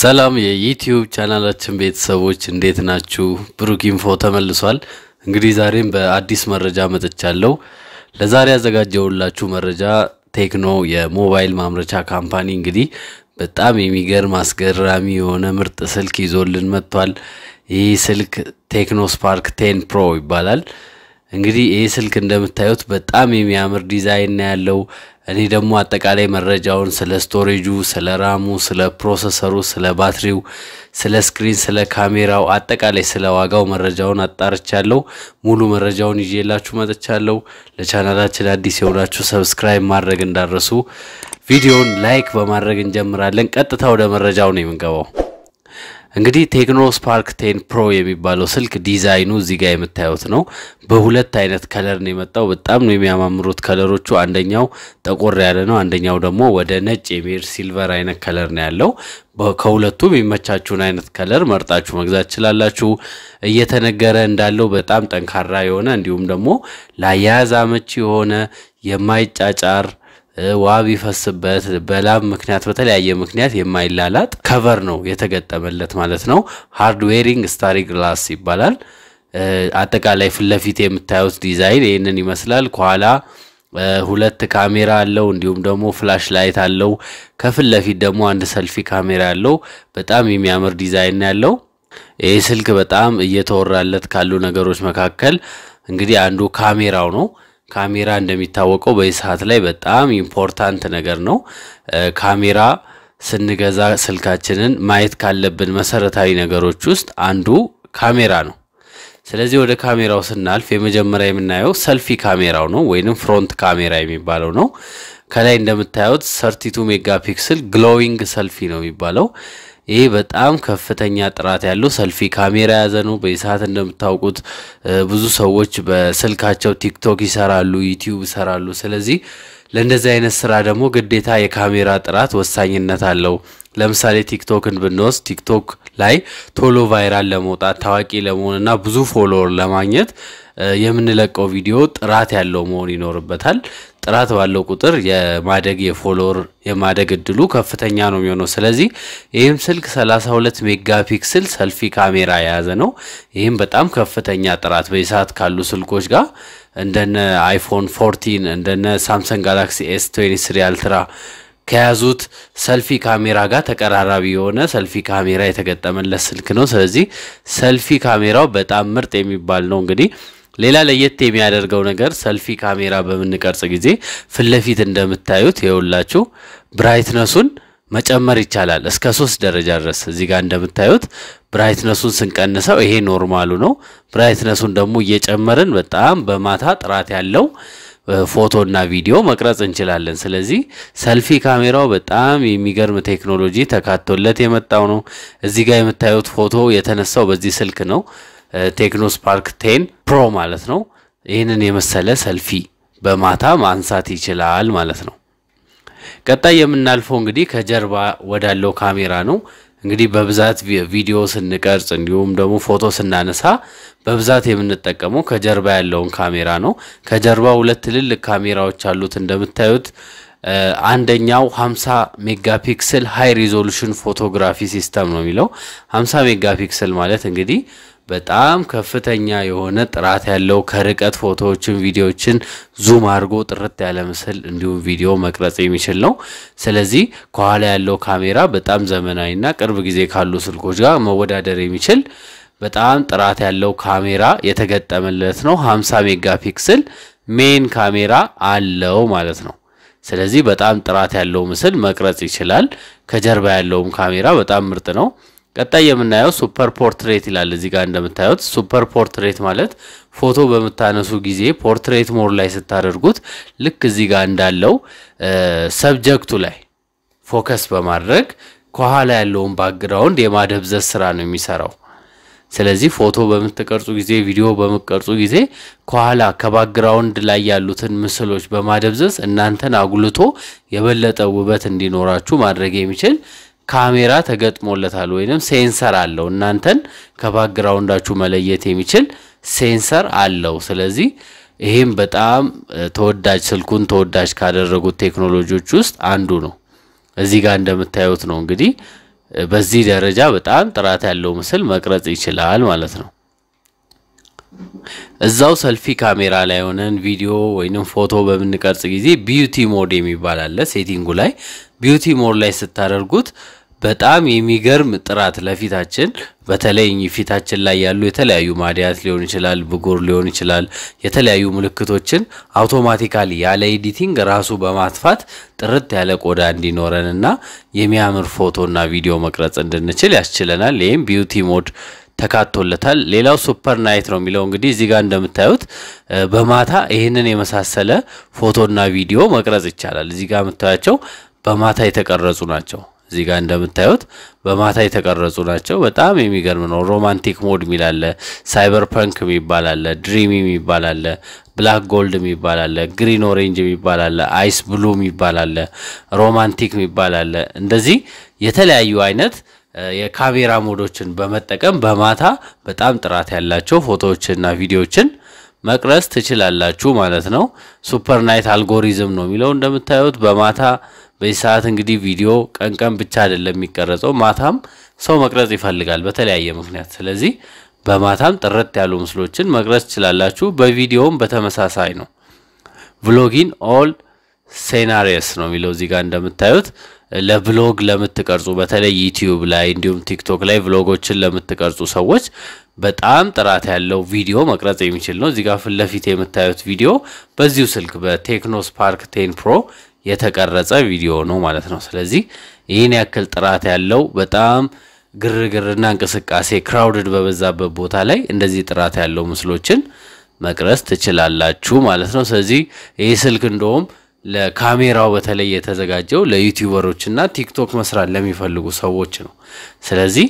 ሰላም የዩትዩብ ቻናላችን ቤተሰቦች እንዴት ናችሁ? ብሩክ ኢንፎ ተመልሷል። እንግዲህ ዛሬም በአዲስ መረጃ መጥቻለሁ። ለዛሬ ያዘጋጀውላችሁ መረጃ ቴክኖ የሞባይል ማምረቻ ካምፓኒ እንግዲህ በጣም የሚገርም አስገራሚ የሆነ ምርጥ ስልክ ይዞልን መጥቷል። ይህ ስልክ ቴክኖ ስፓርክ ቴን ፕሮ ይባላል። እንግዲህ ይህ ስልክ እንደምታዩት በጣም የሚያምር ዲዛይን ያለው እኔ ደግሞ አጠቃላይ መረጃውን ስለ ስቶሬጁ፣ ስለ ራሙ፣ ስለ ፕሮሰሰሩ፣ ስለ ባትሪው፣ ስለ ስክሪን፣ ስለ ካሜራው፣ አጠቃላይ ስለ ዋጋው መረጃውን አጣርቻለሁ። ሙሉ መረጃውን ይዤላችሁ መጥቻለሁ። ለቻናላችን አዲስ የሆናችሁ ሰብስክራይብ ማድረግ እንዳረሱ፣ ቪዲዮውን ላይክ በማድረግ እንጀምራለን። ቀጥታ ወደ መረጃው ነው የምንገባው። እንግዲህ ቴክኖ ስፓርክ ቴን ፕሮ የሚባለው ስልክ ዲዛይኑ እዚህ ጋር የምታዩት ነው። በሁለት አይነት ከለር ነው የመጣው። በጣም ነው የሚያማምሩት ከለሮቹ። አንደኛው ጠቆር ያለ ነው፣ አንደኛው ደግሞ ወደ ነጭ የሚሄድ ሲልቨር አይነት ከለር ነው ያለው። ከሁለቱም የሚመቻችሁን አይነት ከለር መርጣችሁ መግዛት ትችላላችሁ። እየተነገረ እንዳለው በጣም ጠንካራ የሆነ እንዲሁም ደግሞ ለአያያዝ አመቺ የሆነ የማይጫጫር ውሃ ቢፈስበት በላብ ምክንያት በተለያየ ምክንያት የማይላላጥ ከቨር ነው የተገጠመለት ማለት ነው። ሃርድዌሪንግ ስታሪ ግላስ ይባላል። አጠቃላይ ፊት ለፊት የምታዩት ዲዛይን ይህንን ይመስላል። ከኋላ ሁለት ካሜራ አለው፣ እንዲሁም ደግሞ ፍላሽ ላይት አለው። ከፊት ለፊት ደግሞ አንድ ሰልፊ ካሜራ ያለው በጣም የሚያምር ዲዛይን ያለው ይህ ስልክ በጣም እየተወራለት ካሉ ነገሮች መካከል እንግዲህ አንዱ ካሜራው ነው። ካሜራ እንደሚታወቀው በዚህ ሰዓት ላይ በጣም ኢምፖርታንት ነገር ነው። ካሜራ ስንገዛ ስልካችንን ማየት ካለብን መሰረታዊ ነገሮች ውስጥ አንዱ ካሜራ ነው። ስለዚህ ወደ ካሜራው ስናልፍ የመጀመሪያ የምናየው ሰልፊ ካሜራው ነው ወይንም ፍሮንት ካሜራ የሚባለው ነው። ከላይ እንደምታዩት ሰርቲቱ ሜጋ ፒክስል ግሎዊንግ ሰልፊ ነው የሚባለው ይህ በጣም ከፍተኛ ጥራት ያለው ሰልፊ ካሜራ የያዘ ነው። በሰዓት እንደምታውቁት ብዙ ሰዎች በስልካቸው ቲክቶክ ይሰራሉ፣ ዩቲዩብ ይሰራሉ። ስለዚህ ለእንደዚህ አይነት ስራ ደግሞ ግዴታ የካሜራ ጥራት ወሳኝነት አለው። ለምሳሌ ቲክቶክን ብንወስድ ቲክቶክ ላይ ቶሎ ቫይራል ለመውጣት ታዋቂ ለመሆንና ብዙ ፎሎወር ለማግኘት የምንለቀው ቪዲዮ ጥራት ያለው መሆን ይኖርበታል። ጥራት ባለው ቁጥር የማደግ የፎሎወር የማደግ እድሉ ከፍተኛ ነው የሚሆነው። ስለዚህ ይህም ስልክ 32 ሜጋ ፒክስል ሰልፊ ካሜራ የያዘ ነው። ይህም በጣም ከፍተኛ ጥራት በሰዓት ካሉ ስልኮች ጋር እንደነ አይፎን 14 እንደነ ሳምሰንግ ጋላክሲ ኤስ 23 አልትራ ከያዙት ሰልፊ ካሜራ ጋር ተቀራራቢ የሆነ ሰልፊ ካሜራ የተገጠመለት ስልክ ነው። ስለዚህ ሰልፊ ካሜራው በጣም ምርጥ የሚባል ነው እንግዲህ ሌላ ለየት የሚያደርገው ነገር ሰልፊ ካሜራ በምንቀርጽ ጊዜ ፊት ለፊት እንደምታዩት የውላችሁ ብራይትነሱን መጨመር ይቻላል እስከ ሶስት ደረጃ ድረስ እዚህ ጋር እንደምታዩት ብራይትነሱን ስንቀንሰው ይሄ ኖርማሉ ነው። ብራይትነሱን ደግሞ እየጨመርን በጣም በማታ ጥራት ያለው ፎቶና ቪዲዮ መቅረጽ እንችላለን። ስለዚህ ሰልፊ ካሜራው በጣም የሚገርም ቴክኖሎጂ ተካቶለት የመጣው ነው። እዚህ ጋር የምታዩት ፎቶ የተነሳው በዚህ ስልክ ነው። ቴክኖ ስፓርክ ቴን ፕሮ ማለት ነው። ይህንን የመሰለ ሰልፊ በማታ ማንሳት ይችላል ማለት ነው። ቀጣይ የምናልፈው እንግዲህ ከጀርባ ወዳለው ካሜራ ነው። እንግዲህ በብዛት ቪዲዮ ስንቀርጽ እንዲሁም ደግሞ ፎቶ ስናነሳ በብዛት የምንጠቀመው ከጀርባ ያለውን ካሜራ ነው። ከጀርባ ሁለት ትልልቅ ካሜራዎች አሉት እንደምታዩት። አንደኛው 50 ሜጋፒክስል ሃይ ሪዞሉሽን ፎቶግራፊ ሲስተም ነው የሚለው። 50 ሜጋፒክስል ማለት እንግዲህ በጣም ከፍተኛ የሆነ ጥራት ያለው ከርቀት ፎቶዎችን፣ ቪዲዮዎችን ዙም አድርጎ ጥርት ያለ ምስል እንዲሁም ቪዲዮ መቅረጽ የሚችል ነው። ስለዚህ ከኋላ ያለው ካሜራ በጣም ዘመናዊና ቅርብ ጊዜ ካሉ ስልኮች ጋር መወዳደር የሚችል በጣም ጥራት ያለው ካሜራ የተገጠመለት ነው። 50 ሜጋ ፒክስል ሜን ካሜራ አለው ማለት ነው። ስለዚህ በጣም ጥራት ያለው ምስል መቅረጽ ይችላል። ከጀርባ ያለውም ካሜራ በጣም ምርጥ ነው። ቀጣይ የምናየው ሱፐር ፖርትሬት ይላል። እዚህ ጋር እንደምታዩት ሱፐር ፖርትሬት ማለት ፎቶ በምታነሱ ጊዜ ፖርትሬት ሞድ ላይ ስታደርጉት ልክ እዚህ ጋር እንዳለው ሰብጀክቱ ላይ ፎከስ በማድረግ ከኋላ ያለውን ባክግራውንድ የማደብዘዝ ስራ ነው የሚሰራው። ስለዚህ ፎቶ በምትቀርጹ ጊዜ፣ ቪዲዮ በምትቀርጹ ጊዜ ከኋላ ከባክግራውንድ ላይ ያሉትን ምስሎች በማደብዘዝ እናንተን አጉልቶ የበለጠ ውበት እንዲኖራችሁ ማድረግ የሚችል ካሜራ ተገጥሞለታል ወይንም ሴንሰር አለው። እናንተን ከባክግራውንዳችሁ መለየት የሚችል ሴንሰር አለው። ስለዚህ ይህም በጣም ተወዳጅ ስልኩን ተወዳጅ ካደረጉት ቴክኖሎጂዎች ውስጥ አንዱ ነው። እዚህ ጋር እንደምታዩት ነው እንግዲህ በዚህ ደረጃ በጣም ጥራት ያለው ምስል መቅረጽ ይችላል ማለት ነው። እዛው ሰልፊ ካሜራ ላይ ሆነን ቪዲዮ ወይንም ፎቶ በምንቀርጽ ጊዜ ቢዩቲ ሞድ የሚባል አለ። ሴቲንጉ ላይ ቢዩቲ ሞድ ላይ ስታደርጉት በጣም የሚገርም ጥራት ለፊታችን በተለይ ፊታችን ላይ ያሉ የተለያዩ ማዲያት ሊሆን ይችላል፣ ብጉር ሊሆን ይችላል፣ የተለያዩ ምልክቶችን አውቶማቲካሊ ያለ ኤዲቲንግ ራሱ በማጥፋት ጥርት ያለ ቆዳ እንዲኖረንና የሚያምር ፎቶና ቪዲዮ መቅረጽ እንድንችል ያስችለናል። ይህም ቢዩቲ ሞድ ተካቶለታል። ሌላው ሱፐር ናይት ነው የሚለው እንግዲህ እዚህ ጋር እንደምታዩት በማታ ይህንን የመሳሰለ ፎቶና ቪዲዮ መቅረጽ ይቻላል። እዚህ ጋር የምታያቸው በማታ የተቀረጹ ናቸው። እዚህ ጋር እንደምታዩት በማታ የተቀረጹ ናቸው። በጣም የሚገርም ነው። ሮማንቲክ ሞድ የሚላለ፣ ሳይበር ፐንክ የሚባላለ፣ አለ፣ ድሪሚ ብላክ ጎልድ የሚባል ግሪን ኦሬንጅ የሚባላለ፣ አይስ ብሉ የሚባላለ፣ ሮማንቲክ የሚባላለ እንደዚህ የተለያዩ አይነት የካሜራ ሞዶችን በመጠቀም በማታ በጣም ጥራት ያላቸው ፎቶዎችንና ቪዲዮዎችን መቅረጽ ትችላላችሁ ማለት ነው። ሱፐር ናይት አልጎሪዝም ነው የሚለው እንደምታዩት በማታ በዚህ ሰዓት እንግዲህ ቪዲዮ ቀንቀን ብቻ አይደለም የሚቀረጸው፣ ማታም ሰው መቅረጽ ይፈልጋል በተለያየ ምክንያት። ስለዚህ በማታም ጥርት ያሉ ምስሎችን መቅረጽ ትችላላችሁ። በቪዲዮም በተመሳሳይ ነው። ቭሎጊን ኦል ሴናሪየስ ነው የሚለው እዚህ ጋር እንደምታዩት ለብሎግ ለምትቀርጹ በተለይ ዩቲዩብ ላይ እንዲሁም ቲክቶክ ላይ ብሎጎችን ለምትቀርጹ ሰዎች በጣም ጥራት ያለው ቪዲዮ መቅረጽ የሚችል ነው። እዚጋ ፊት ለፊት የምታዩት ቪዲዮ በዚሁ ስልክ በቴክኖ ስፓርክ ቴን ፕሮ የተቀረጸ ቪዲዮ ነው ማለት ነው። ስለዚህ ይህን ያክል ጥራት ያለው በጣም ግርግርና እንቅስቃሴ ክራውድድ በበዛበት ቦታ ላይ እንደዚህ ጥራት ያለው ምስሎችን መቅረጽ ትችላላችሁ ማለት ነው። ስለዚህ ይህ ስልክ እንደውም ለካሜራው በተለይ የተዘጋጀው ለዩቲዩበሮች እና ቲክቶክ መስራት ለሚፈልጉ ሰዎች ነው። ስለዚህ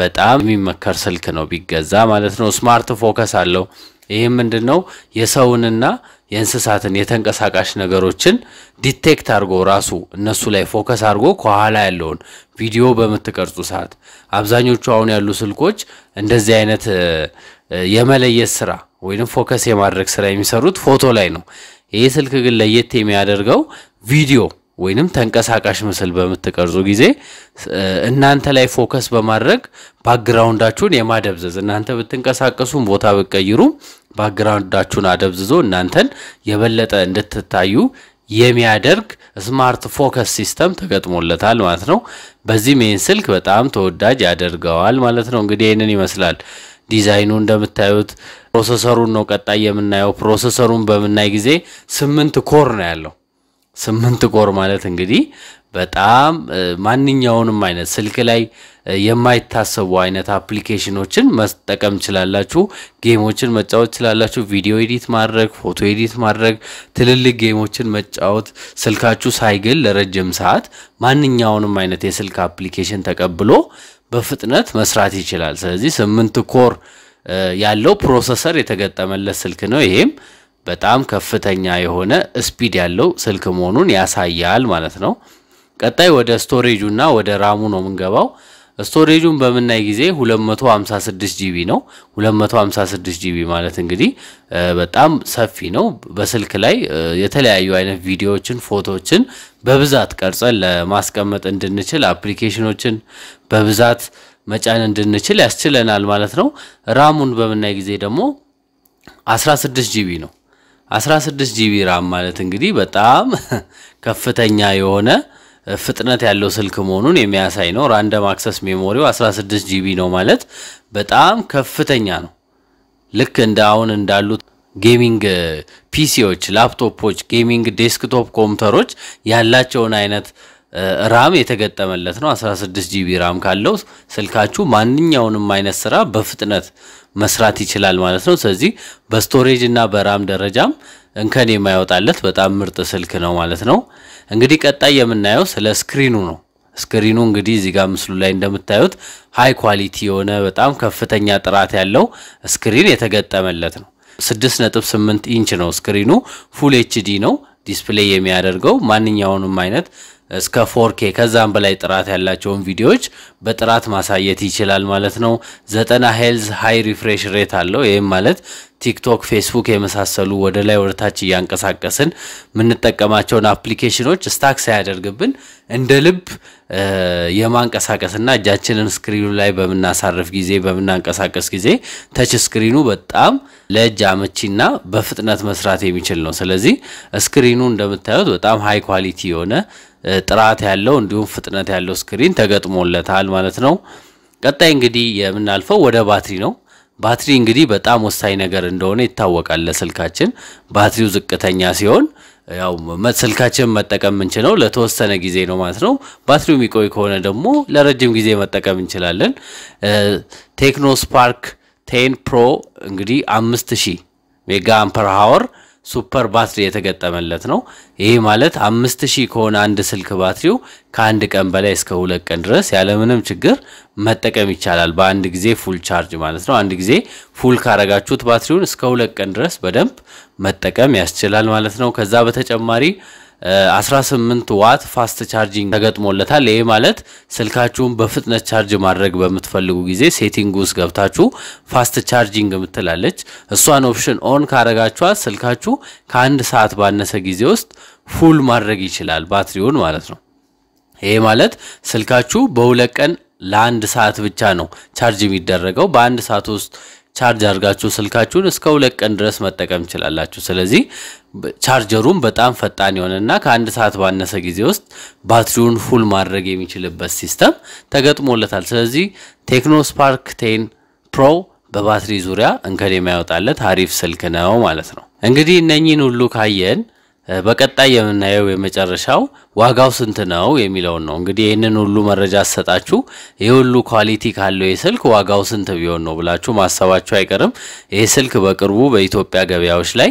በጣም የሚመከር ስልክ ነው ቢገዛ ማለት ነው። ስማርት ፎከስ አለው። ይህም ምንድን ነው የሰውንና የእንስሳትን የተንቀሳቃሽ ነገሮችን ዲቴክት አድርጎ ራሱ እነሱ ላይ ፎከስ አድርጎ ከኋላ ያለውን ቪዲዮ በምትቀርጹ ሰዓት አብዛኞቹ አሁን ያሉ ስልኮች እንደዚህ አይነት የመለየት ስራ ወይም ፎከስ የማድረግ ስራ የሚሰሩት ፎቶ ላይ ነው። ይህ ስልክ ግን ለየት የሚያደርገው ቪዲዮ ወይንም ተንቀሳቃሽ ምስል በምትቀርጹ ጊዜ እናንተ ላይ ፎከስ በማድረግ ባክግራውንዳችሁን የማደብዘዝ እናንተ ብትንቀሳቀሱም ቦታ ብትቀይሩ ባክግራውንዳችሁን አደብዝዞ እናንተን የበለጠ እንድትታዩ የሚያደርግ ስማርት ፎከስ ሲስተም ተገጥሞለታል ማለት ነው። በዚህም ይህን ስልክ በጣም ተወዳጅ ያደርገዋል ማለት ነው። እንግዲህ ይህንን ይመስላል ዲዛይኑ እንደምታዩት ፕሮሰሰሩን ነው ቀጣይ የምናየው። ፕሮሰሰሩን በምናይ ጊዜ ስምንት ኮር ነው ያለው። ስምንት ኮር ማለት እንግዲህ በጣም ማንኛውንም አይነት ስልክ ላይ የማይታሰቡ አይነት አፕሊኬሽኖችን መጠቀም ችላላችሁ። ጌሞችን መጫወት ችላላችሁ። ቪዲዮ ኤዲት ማድረግ፣ ፎቶ ኤዲት ማድረግ፣ ትልልቅ ጌሞችን መጫወት ስልካችሁ ሳይግል ለረጅም ሰዓት ማንኛውንም አይነት የስልክ አፕሊኬሽን ተቀብሎ በፍጥነት መስራት ይችላል። ስለዚህ ስምንት ኮር ያለው ፕሮሰሰር የተገጠመለት ስልክ ነው። ይሄም በጣም ከፍተኛ የሆነ ስፒድ ያለው ስልክ መሆኑን ያሳያል ማለት ነው። ቀጣይ ወደ ስቶሬጁ እና ወደ ራሙ ነው የምንገባው። ስቶሬጁን በምናይ ጊዜ 256 ጂቢ ነው። 256 ጂቢ ማለት እንግዲህ በጣም ሰፊ ነው። በስልክ ላይ የተለያዩ አይነት ቪዲዮዎችን፣ ፎቶዎችን በብዛት ቀርጸን ለማስቀመጥ እንድንችል አፕሊኬሽኖችን በብዛት መጫን እንድንችል ያስችለናል ማለት ነው። ራሙን በምናይ ጊዜ ደግሞ 16 ጂቢ ነው። 16 ጂቢ ራም ማለት እንግዲህ በጣም ከፍተኛ የሆነ ፍጥነት ያለው ስልክ መሆኑን የሚያሳይ ነው። ራንደም አክሰስ ሜሞሪው 16 ጂቢ ነው ማለት በጣም ከፍተኛ ነው። ልክ እንደ አሁን እንዳሉት ጌሚንግ ፒሲዎች፣ ላፕቶፖች፣ ጌሚንግ ዴስክቶፕ ኮምፒውተሮች ያላቸውን አይነት ራም የተገጠመለት ነው። 16 ጂቢ ራም ካለው ስልካችሁ ማንኛውንም አይነት ስራ በፍጥነት መስራት ይችላል ማለት ነው። ስለዚህ በስቶሬጅ እና በራም ደረጃም እንከን የማይወጣለት በጣም ምርጥ ስልክ ነው ማለት ነው። እንግዲህ ቀጣይ የምናየው ስለ ስክሪኑ ነው። ስክሪኑ እንግዲህ እዚህ ጋር ምስሉ ላይ እንደምታዩት ሃይ ኳሊቲ የሆነ በጣም ከፍተኛ ጥራት ያለው ስክሪን የተገጠመለት ነው። 6.8 ኢንች ነው ስክሪኑ፣ ፉል ኤችዲ ነው ዲስፕሌይ የሚያደርገው ማንኛውንም አይነት እስከ ፎርኬ ከዛም በላይ ጥራት ያላቸውን ቪዲዮዎች በጥራት ማሳየት ይችላል ማለት ነው። ዘጠና ሄልዝ ሃይ ሪፍሬሽ ሬት አለው። ይህም ማለት ቲክቶክ፣ ፌስቡክ የመሳሰሉ ወደ ላይ ወደ እያንቀሳቀስን የምንጠቀማቸውን አፕሊኬሽኖች ስታክ ሳያደርግብን እንደ ልብ የማንቀሳቀስና እጃችንን ስክሪኑ ላይ በምናሳርፍ ጊዜ በምናንቀሳቀስ ጊዜ ተች ስክሪኑ በጣም ለእጅ አመቺና በፍጥነት መስራት የሚችል ነው። ስለዚህ ስክሪኑ እንደምታዩት በጣም ሃይ ኳሊቲ የሆነ ጥራት ያለው እንዲሁም ፍጥነት ያለው ስክሪን ተገጥሞለታል ማለት ነው። ቀጣይ እንግዲህ የምናልፈው ወደ ባትሪ ነው። ባትሪ እንግዲህ በጣም ወሳኝ ነገር እንደሆነ ይታወቃል ለስልካችን። ባትሪው ዝቅተኛ ሲሆን ያው ስልካችን መጠቀም የምንችለው ለተወሰነ ጊዜ ነው ማለት ነው። ባትሪው የሚቆይ ከሆነ ደግሞ ለረጅም ጊዜ መጠቀም እንችላለን። ቴክኖ ስፓርክ ቴን ፕሮ እንግዲህ አምስት ሺህ ሜጋ አምፐር ሀወር ሱፐር ባትሪ የተገጠመለት ነው። ይህ ማለት አምስት ሺህ ከሆነ አንድ ስልክ ባትሪው ከአንድ ቀን በላይ እስከ ሁለት ቀን ድረስ ያለምንም ችግር መጠቀም ይቻላል። በአንድ ጊዜ ፉል ቻርጅ ማለት ነው። አንድ ጊዜ ፉል ካረጋችሁት ባትሪውን እስከ ሁለት ቀን ድረስ በደንብ መጠቀም ያስችላል ማለት ነው። ከዛ በተጨማሪ 18 ዋት ፋስት ቻርጂንግ ተገጥሞለታል። ይሄ ማለት ስልካችሁን በፍጥነት ቻርጅ ማድረግ በምትፈልጉ ጊዜ ሴቲንግ ውስጥ ገብታችሁ ፋስት ቻርጂንግ የምትላለች እሷን ኦፕሽን ኦን ካረጋችኋት ስልካችሁ ከአንድ ሰዓት ባነሰ ጊዜ ውስጥ ፉል ማድረግ ይችላል ባትሪውን ማለት ነው። ይሄ ማለት ስልካችሁ በሁለት ቀን ለአንድ ሰዓት ብቻ ነው ቻርጅ የሚደረገው በአንድ ሰዓት ውስጥ ቻርጅ አድርጋችሁ ስልካችሁን እስከ ሁለት ቀን ድረስ መጠቀም ትችላላችሁ። ስለዚህ ቻርጀሩም በጣም ፈጣን የሆነና ከአንድ ሰዓት ባነሰ ጊዜ ውስጥ ባትሪውን ፉል ማድረግ የሚችልበት ሲስተም ተገጥሞለታል። ስለዚህ ቴክኖ ስፓርክ ቴን ፕሮ በባትሪ ዙሪያ እንከን የሚያወጣለት አሪፍ ስልክ ነው ማለት ነው። እንግዲህ እነኚህን ሁሉ ካየን በቀጣይ የምናየው የመጨረሻው ዋጋው ስንት ነው የሚለውን ነው። እንግዲህ ይህንን ሁሉ መረጃ አሰጣችሁ ይህ ሁሉ ኳሊቲ ካለው የስልክ ዋጋው ስንት ቢሆን ነው ብላችሁ ማሰባችሁ አይቀርም። ይህ ስልክ በቅርቡ በኢትዮጵያ ገበያዎች ላይ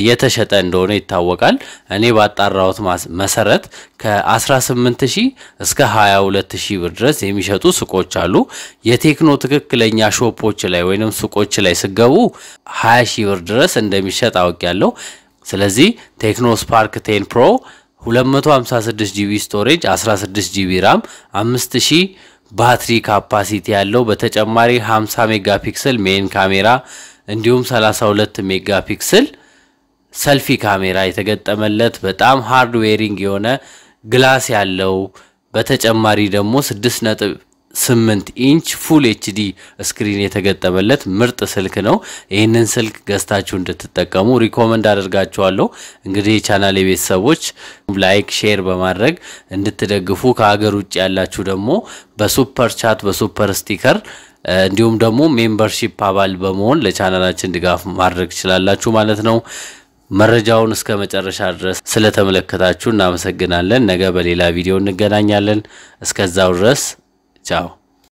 እየተሸጠ እንደሆነ ይታወቃል። እኔ ባጣራሁት መሰረት ከ18 ሺህ እስከ 22 ሺህ ብር ድረስ የሚሸጡ ሱቆች አሉ። የቴክኖ ትክክለኛ ሾፖች ላይ ወይንም ሱቆች ላይ ስገቡ 20 ሺህ ብር ድረስ እንደሚሸጥ አውቅ ያለው ስለዚህ ቴክኖ ስፓርክ ቴን ፕሮ 256 ጂቢ ስቶሬጅ 16 ጂቢ ራም 5000 ባትሪ ካፓሲቲ ያለው በተጨማሪ 50 ሜጋ ፒክስል ሜን ካሜራ እንዲሁም 32 ሜጋ ፒክስል ሰልፊ ካሜራ የተገጠመለት በጣም ሃርድዌሪንግ የሆነ ግላስ ያለው በተጨማሪ ደግሞ 6 ነጥብ ስምንት ኢንች ፉል ኤችዲ ስክሪን የተገጠመለት ምርጥ ስልክ ነው። ይህንን ስልክ ገዝታችሁ እንድትጠቀሙ ሪኮመንድ አደርጋችኋለሁ። እንግዲህ የቻናል የቤተሰቦች ላይክ፣ ሼር በማድረግ እንድትደግፉ ከሀገር ውጭ ያላችሁ ደግሞ በሱፐር ቻት በሱፐር ስቲከር እንዲሁም ደግሞ ሜምበርሺፕ አባል በመሆን ለቻናላችን ድጋፍ ማድረግ ትችላላችሁ ማለት ነው። መረጃውን እስከ መጨረሻ ድረስ ስለተመለከታችሁ እናመሰግናለን። ነገ በሌላ ቪዲዮ እንገናኛለን። እስከዛው ድረስ So